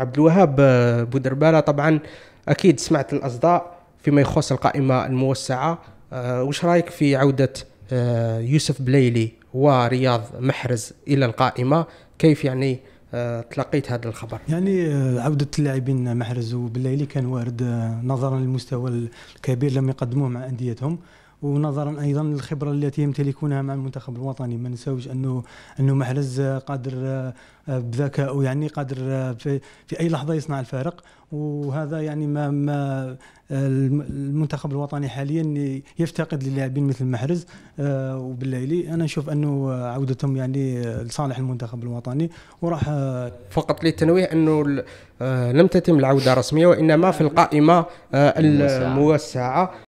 عبد الوهاب آه، بودربالة طبعا اكيد سمعت الاصداء فيما يخص القائمه الموسعه آه، وش رايك في عوده آه، يوسف بليلي ورياض محرز الى القائمه كيف يعني تلقيت هذا الخبر يعني عودة اللاعبين محرز وبليلي كان وارد نظرا للمستوى الكبير لم يقدموه مع أنديتهم ونظرا ايضا للخبره التي يمتلكونها مع المنتخب الوطني ما نساوش انه انه محرز قادر آه، بذكائه يعني قادر آه، في, في اي لحظه يصنع الفارق وهذا يعني ما ما آه، المنتخب الوطني حاليا يفتقد للاعبين مثل محرز وبالليلي انا نشوف انه عودتهم يعني لصالح المنتخب الوطني وراح فقط للتنويه انه لم تتم العوده رسميه وانما في القائمه الموسعه